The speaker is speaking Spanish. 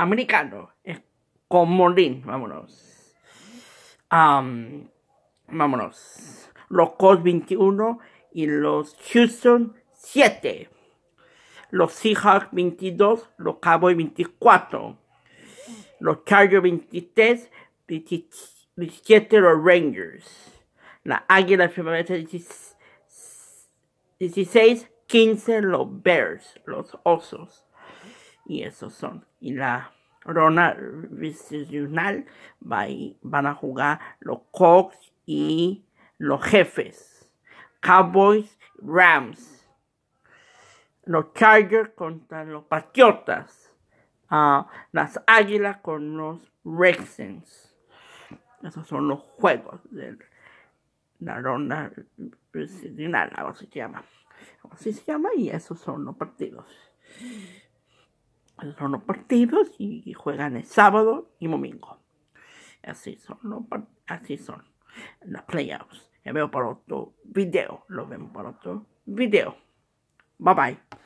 americano. Es comodín, vámonos. vámonos. Los Colts 21 y los Houston 7. Los Seahawks 22, los Cowboys 24. Los Chargers 23, 17 los Rangers. La Águila 16, 15 los Bears, los Osos y esos son. Y la ronda Divisional van a jugar los Cox y los Jefes, Cowboys, Rams, los Chargers contra los Patriotas, ah, las Águilas con los Rexens. Esos son los juegos de la ronda Divisional, así se llama. Así se llama y esos son los partidos son los partidos y juegan el sábado y domingo. Así son, los así son las playoffs. Los veo por otro video. Lo vemos para otro video. Bye bye.